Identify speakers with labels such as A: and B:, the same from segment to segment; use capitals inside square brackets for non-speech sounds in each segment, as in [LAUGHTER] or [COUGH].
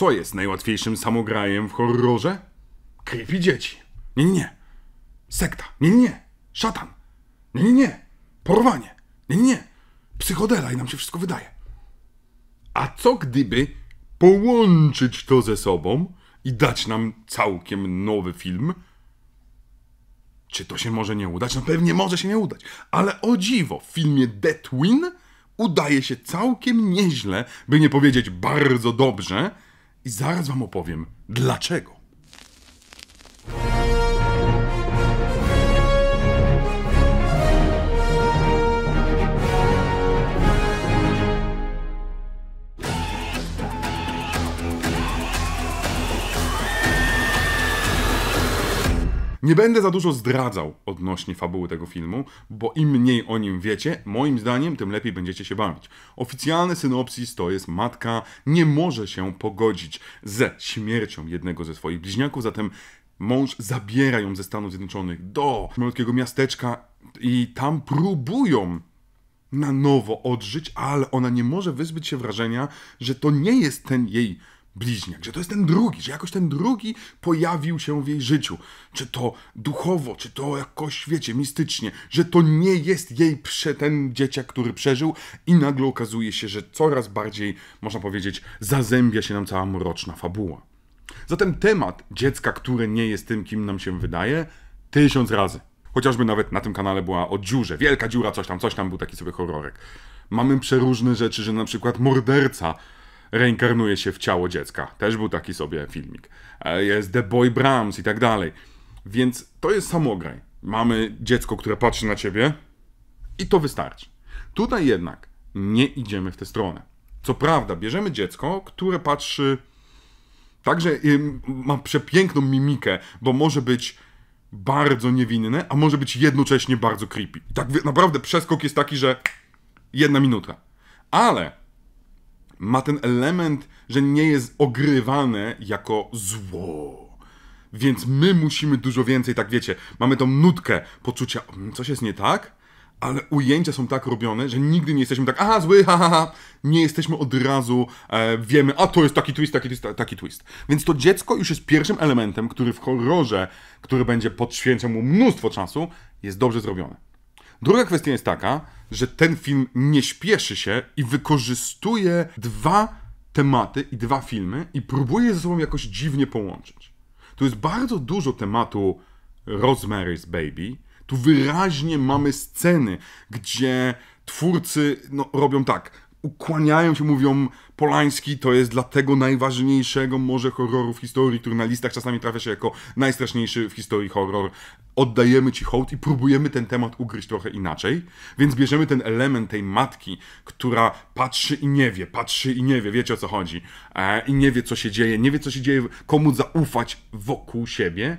A: Co jest najłatwiejszym samograjem w horrorze? Creepy dzieci. Nie, nie, nie. Sekta. Nie, nie, nie. Szatan. Nie, nie, nie. Porwanie. Nie, nie, nie. Psychodela i nam się wszystko wydaje. A co gdyby połączyć to ze sobą i dać nam całkiem nowy film? Czy to się może nie udać? No pewnie może się nie udać. Ale o dziwo, w filmie Twin udaje się całkiem nieźle, by nie powiedzieć bardzo dobrze, i zaraz wam opowiem dlaczego. Nie będę za dużo zdradzał odnośnie fabuły tego filmu, bo im mniej o nim wiecie, moim zdaniem, tym lepiej będziecie się bawić. Oficjalny synopsis to jest matka nie może się pogodzić ze śmiercią jednego ze swoich bliźniaków, zatem mąż zabiera ją ze Stanów Zjednoczonych do malutkiego miasteczka i tam próbują na nowo odżyć, ale ona nie może wyzbyć się wrażenia, że to nie jest ten jej bliźniak, że to jest ten drugi, że jakoś ten drugi pojawił się w jej życiu. Czy to duchowo, czy to jakoś, wiecie, mistycznie, że to nie jest jej prze, ten dzieciak, który przeżył i nagle okazuje się, że coraz bardziej, można powiedzieć, zazębia się nam cała mroczna fabuła. Zatem temat dziecka, które nie jest tym, kim nam się wydaje, tysiąc razy. Chociażby nawet na tym kanale była o dziurze, wielka dziura, coś tam, coś tam, był taki sobie horrorek. Mamy przeróżne rzeczy, że na przykład morderca reinkarnuje się w ciało dziecka. Też był taki sobie filmik. E, jest The Boy Brahms i tak dalej. Więc to jest samograj. Mamy dziecko, które patrzy na ciebie i to wystarczy. Tutaj jednak nie idziemy w tę stronę. Co prawda, bierzemy dziecko, które patrzy także y, ma przepiękną mimikę, bo może być bardzo niewinne, a może być jednocześnie bardzo creepy. I tak naprawdę przeskok jest taki, że jedna minuta. Ale ma ten element, że nie jest ogrywane jako zło. Więc my musimy dużo więcej, tak wiecie, mamy tą nutkę poczucia, mm, coś jest nie tak, ale ujęcia są tak robione, że nigdy nie jesteśmy tak, aha, zły, ha, ha, ha. Nie jesteśmy od razu, e, wiemy, a to jest taki twist, taki twist, taki twist. Więc to dziecko już jest pierwszym elementem, który w horrorze, który będzie podświęcał mu mnóstwo czasu, jest dobrze zrobione. Druga kwestia jest taka, że ten film nie śpieszy się i wykorzystuje dwa tematy i dwa filmy i próbuje ze sobą jakoś dziwnie połączyć. Tu jest bardzo dużo tematu Rosemary's Baby. Tu wyraźnie mamy sceny, gdzie twórcy no, robią tak ukłaniają się, mówią Polański to jest dla tego najważniejszego może horroru w historii, który na listach czasami trafia się jako najstraszniejszy w historii horror oddajemy ci hołd i próbujemy ten temat ugryźć trochę inaczej, więc bierzemy ten element tej matki, która patrzy i nie wie, patrzy i nie wie, wiecie o co chodzi, e, i nie wie co się dzieje, nie wie co się dzieje, komu zaufać wokół siebie.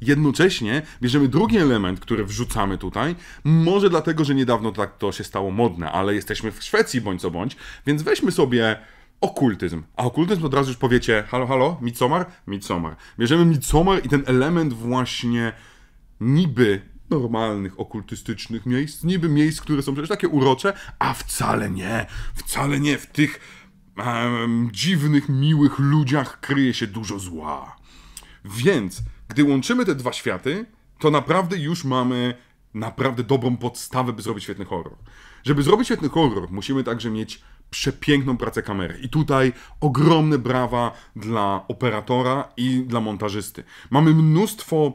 A: Jednocześnie bierzemy drugi element, który wrzucamy tutaj, może dlatego, że niedawno tak to się stało modne, ale jesteśmy w Szwecji bądź co bądź, więc weźmy sobie okultyzm. A okultyzm od razu już powiecie, halo, halo, Midsommar? Midsommar. Bierzemy Midsommar i ten element właśnie niby normalnych, okultystycznych miejsc, niby miejsc, które są przecież takie urocze, a wcale nie, wcale nie w tych em, dziwnych, miłych ludziach kryje się dużo zła. Więc, gdy łączymy te dwa światy, to naprawdę już mamy naprawdę dobrą podstawę, by zrobić świetny horror. Żeby zrobić świetny horror, musimy także mieć przepiękną pracę kamery. I tutaj ogromne brawa dla operatora i dla montażysty. Mamy mnóstwo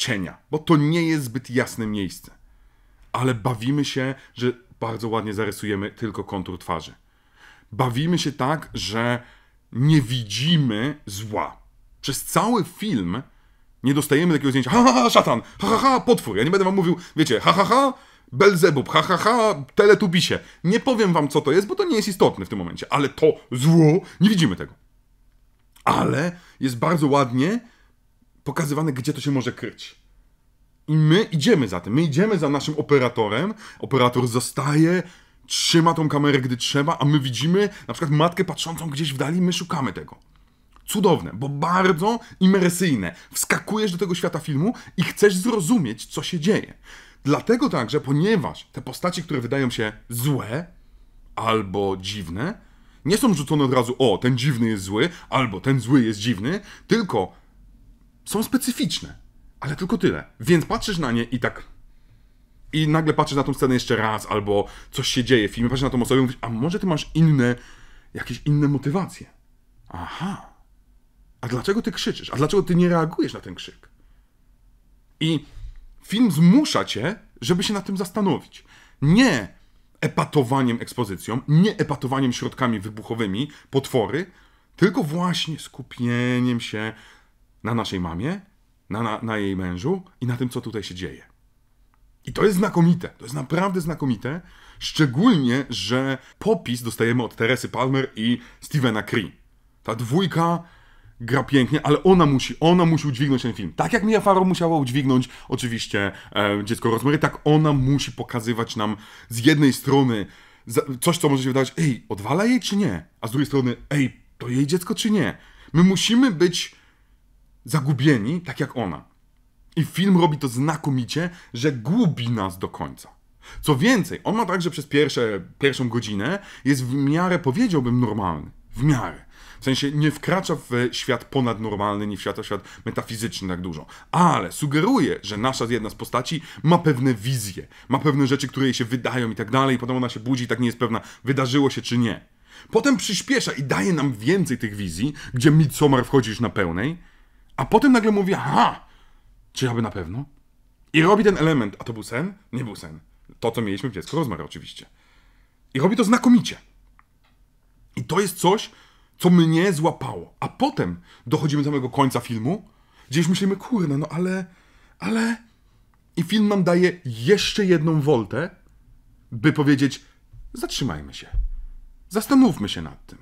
A: cienia, bo to nie jest zbyt jasne miejsce. Ale bawimy się, że bardzo ładnie zarysujemy tylko kontur twarzy. Bawimy się tak, że nie widzimy zła. Przez cały film nie dostajemy takiego zdjęcia. Ha, ha, ha, szatan! Ha, ha, ha, potwór! Ja nie będę wam mówił, wiecie, ha, ha, ha, Belzebub, ha, ha, ha, teletubisie. Nie powiem wam, co to jest, bo to nie jest istotne w tym momencie, ale to zło, nie widzimy tego. Ale jest bardzo ładnie pokazywane, gdzie to się może kryć. I my idziemy za tym, my idziemy za naszym operatorem, operator zostaje, trzyma tą kamerę, gdy trzeba, a my widzimy na przykład matkę patrzącą gdzieś w dali, my szukamy tego. Cudowne, bo bardzo imersyjne. Wskakujesz do tego świata filmu i chcesz zrozumieć, co się dzieje. Dlatego także, ponieważ te postaci, które wydają się złe albo dziwne, nie są rzucone od razu, o, ten dziwny jest zły, albo ten zły jest dziwny, tylko są specyficzne, ale tylko tyle. Więc patrzysz na nie i tak. I nagle patrzysz na tą scenę jeszcze raz, albo coś się dzieje w filmie, patrzysz na tą osobę i mówisz, a może ty masz inne, jakieś inne motywacje. Aha. A dlaczego ty krzyczysz? A dlaczego ty nie reagujesz na ten krzyk? I film zmusza cię, żeby się nad tym zastanowić. Nie epatowaniem ekspozycją, nie epatowaniem środkami wybuchowymi, potwory, tylko właśnie skupieniem się na naszej mamie, na, na, na jej mężu i na tym, co tutaj się dzieje. I to jest znakomite, to jest naprawdę znakomite, szczególnie, że popis dostajemy od Teresy Palmer i Stevena Cree. Ta dwójka gra pięknie, ale ona musi, ona musi udźwignąć ten film. Tak jak Mia Farrow musiała udźwignąć oczywiście e, Dziecko Rosemary, tak ona musi pokazywać nam z jednej strony coś, co może się wydawać, ej, odwala jej czy nie? A z drugiej strony, ej, to jej dziecko czy nie? My musimy być zagubieni, tak jak ona. I film robi to znakomicie, że gubi nas do końca. Co więcej, on ma także przez pierwsze, pierwszą godzinę jest w miarę, powiedziałbym, normalny. W miarę. W sensie nie wkracza w świat ponadnormalny, nie w świat, świat metafizyczny tak dużo. Ale sugeruje, że nasza jedna z postaci ma pewne wizje, ma pewne rzeczy, które jej się wydają i tak dalej, i potem ona się budzi i tak nie jest pewna, wydarzyło się czy nie. Potem przyspiesza i daje nam więcej tych wizji, gdzie Midsommar wchodzisz na pełnej, a potem nagle mówi, aha, czy ja by na pewno? I robi ten element, a to był sen? Nie był sen. To, co mieliśmy w dziecku rozmawia oczywiście. I robi to znakomicie. I to jest coś, co mnie złapało. A potem dochodzimy do samego końca filmu, gdzie już myślimy, kurde, no ale, ale... I film nam daje jeszcze jedną woltę, by powiedzieć, zatrzymajmy się. Zastanówmy się nad tym.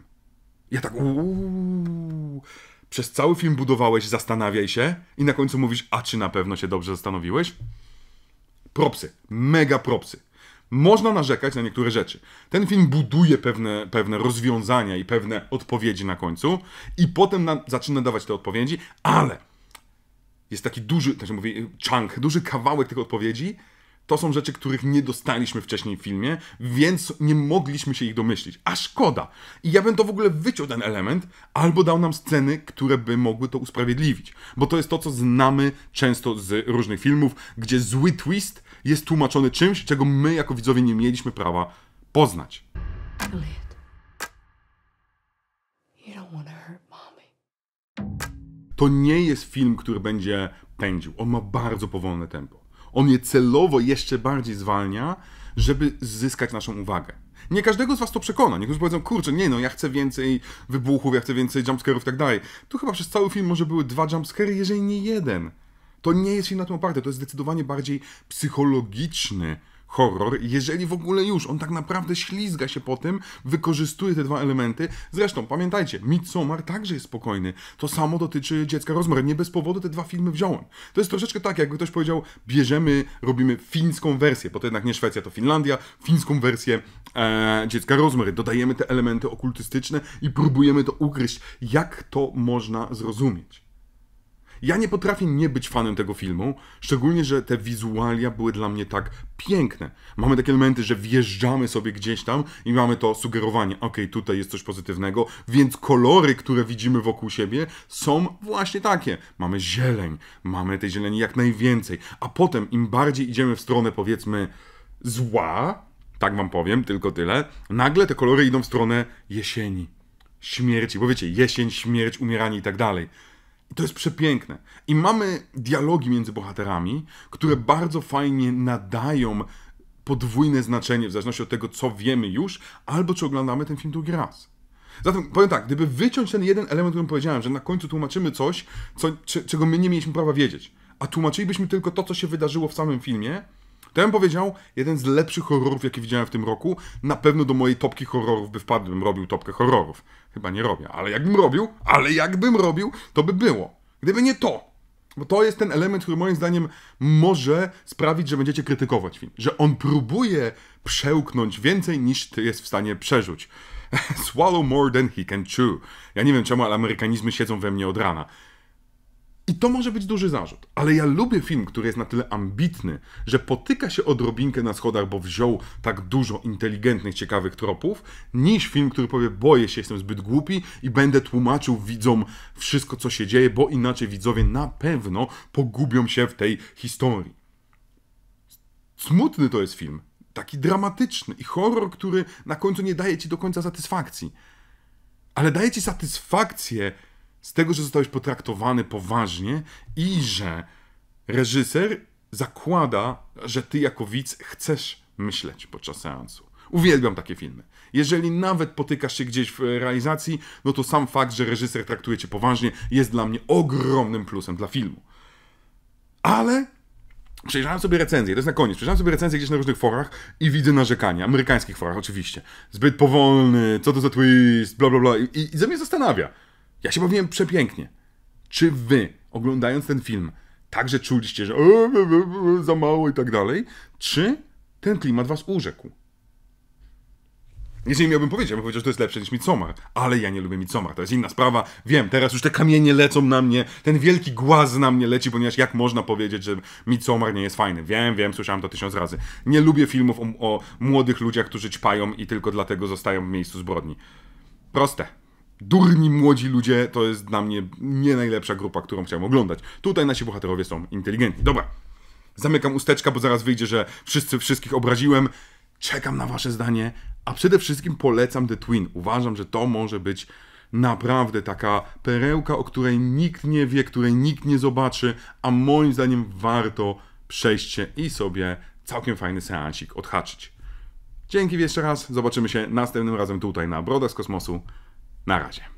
A: Ja tak, uuu, przez cały film budowałeś zastanawiaj się i na końcu mówisz, a czy na pewno się dobrze zastanowiłeś? Propsy, mega propsy. Można narzekać na niektóre rzeczy. Ten film buduje pewne, pewne rozwiązania i pewne odpowiedzi na końcu i potem na, zaczyna dawać te odpowiedzi, ale jest taki duży, tak się mówi, chunk, duży kawałek tych odpowiedzi, to są rzeczy, których nie dostaliśmy wcześniej w filmie, więc nie mogliśmy się ich domyślić. A szkoda. I ja bym to w ogóle wyciął ten element, albo dał nam sceny, które by mogły to usprawiedliwić. Bo to jest to, co znamy często z różnych filmów, gdzie zły twist jest tłumaczony czymś, czego my jako widzowie nie mieliśmy prawa poznać. To nie jest film, który będzie pędził. On ma bardzo powolne tempo. On je celowo jeszcze bardziej zwalnia, żeby zyskać naszą uwagę. Nie każdego z was to przekona. Niektórzy powiedzą, kurczę, nie no, ja chcę więcej wybuchów, ja chcę więcej jumpscarów i tak dalej. Tu chyba przez cały film może były dwa jumpscary, jeżeli nie jeden. To nie jest film na tym oparte, to jest zdecydowanie bardziej psychologiczny horror, jeżeli w ogóle już. On tak naprawdę ślizga się po tym, wykorzystuje te dwa elementy. Zresztą, pamiętajcie, Midsommar także jest spokojny. To samo dotyczy Dziecka Rozmary. Nie bez powodu te dwa filmy wziąłem. To jest troszeczkę tak, jakby ktoś powiedział, bierzemy, robimy fińską wersję, bo to jednak nie Szwecja, to Finlandia, fińską wersję e, Dziecka Rozmary. Dodajemy te elementy okultystyczne i próbujemy to ukryć. Jak to można zrozumieć? Ja nie potrafię nie być fanem tego filmu, szczególnie, że te wizualia były dla mnie tak piękne. Mamy takie elementy, że wjeżdżamy sobie gdzieś tam i mamy to sugerowanie, okej, okay, tutaj jest coś pozytywnego, więc kolory, które widzimy wokół siebie są właśnie takie. Mamy zieleń, mamy tej zieleni jak najwięcej, a potem im bardziej idziemy w stronę powiedzmy zła, tak wam powiem, tylko tyle, nagle te kolory idą w stronę jesieni śmierci, bo wiecie, jesień, śmierć, umieranie i tak dalej. I to jest przepiękne. I mamy dialogi między bohaterami, które bardzo fajnie nadają podwójne znaczenie w zależności od tego, co wiemy już, albo czy oglądamy ten film drugi raz. Zatem powiem tak, gdyby wyciąć ten jeden element, o którym powiedziałem, że na końcu tłumaczymy coś, co, czego my nie mieliśmy prawa wiedzieć, a tłumaczylibyśmy tylko to, co się wydarzyło w samym filmie, to ja bym powiedział, jeden z lepszych horrorów, jakie widziałem w tym roku. Na pewno do mojej topki horrorów by wpadł, bym robił topkę horrorów. Chyba nie robię, ale jakbym robił, ale jakbym robił, to by było. Gdyby nie to, bo to jest ten element, który moim zdaniem może sprawić, że będziecie krytykować film. Że on próbuje przełknąć więcej niż ty jest w stanie przerzuć. [LAUGHS] Swallow more than he can chew. Ja nie wiem czemu, ale amerykanizmy siedzą we mnie od rana. I to może być duży zarzut, ale ja lubię film, który jest na tyle ambitny, że potyka się odrobinkę na schodach, bo wziął tak dużo inteligentnych, ciekawych tropów, niż film, który powie: Boję się, jestem zbyt głupi i będę tłumaczył widzom wszystko, co się dzieje, bo inaczej widzowie na pewno pogubią się w tej historii. Smutny to jest film, taki dramatyczny i horror, który na końcu nie daje ci do końca satysfakcji, ale daje ci satysfakcję z tego, że zostałeś potraktowany poważnie i że reżyser zakłada, że ty jako widz chcesz myśleć podczas seansu. Uwielbiam takie filmy. Jeżeli nawet potykasz się gdzieś w realizacji, no to sam fakt, że reżyser traktuje cię poważnie, jest dla mnie ogromnym plusem dla filmu. Ale przejrzałem sobie recenzję, to jest na koniec, przejrzałem sobie recenzję gdzieś na różnych forach i widzę narzekania, amerykańskich forach oczywiście. Zbyt powolny, co to za twist, bla bla bla i, i, i mnie zastanawia. Ja się bawiłem przepięknie. Czy wy, oglądając ten film, także czuliście, że e, e, e, za mało i tak dalej? Czy ten klimat was urzekł? Nie miałbym powiedzieć, ja bym powiedział, że to jest lepsze niż Midsommar, ale ja nie lubię Midsommar, to jest inna sprawa. Wiem, teraz już te kamienie lecą na mnie, ten wielki głaz na mnie leci, ponieważ jak można powiedzieć, że Midsommar nie jest fajny? Wiem, wiem, słyszałem to tysiąc razy. Nie lubię filmów o, o młodych ludziach, którzy ćpają i tylko dlatego zostają w miejscu zbrodni. Proste, Durni młodzi ludzie to jest dla mnie nie najlepsza grupa, którą chciałem oglądać. Tutaj nasi bohaterowie są inteligentni. Dobra, zamykam usteczka, bo zaraz wyjdzie, że wszyscy wszystkich obraziłem. Czekam na wasze zdanie, a przede wszystkim polecam The Twin. Uważam, że to może być naprawdę taka perełka, o której nikt nie wie, której nikt nie zobaczy, a moim zdaniem warto przejść się i sobie całkiem fajny seansik odhaczyć. Dzięki jeszcze raz, zobaczymy się następnym razem tutaj na Broda z Kosmosu. más.